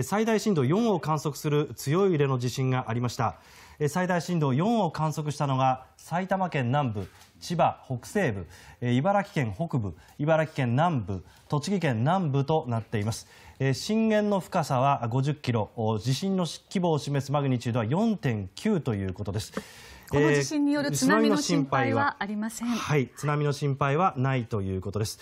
最大震度4を観測する強い揺れの地震がありました最大震度4を観測したのが埼玉県南部千葉北西部茨城県北部茨城県南部栃木県南部となっています震源の深さは50キロ地震の規模を示すマグニチュードは4.9ということですこの地震による津波の心配はありません、はい、津波の心配はないということです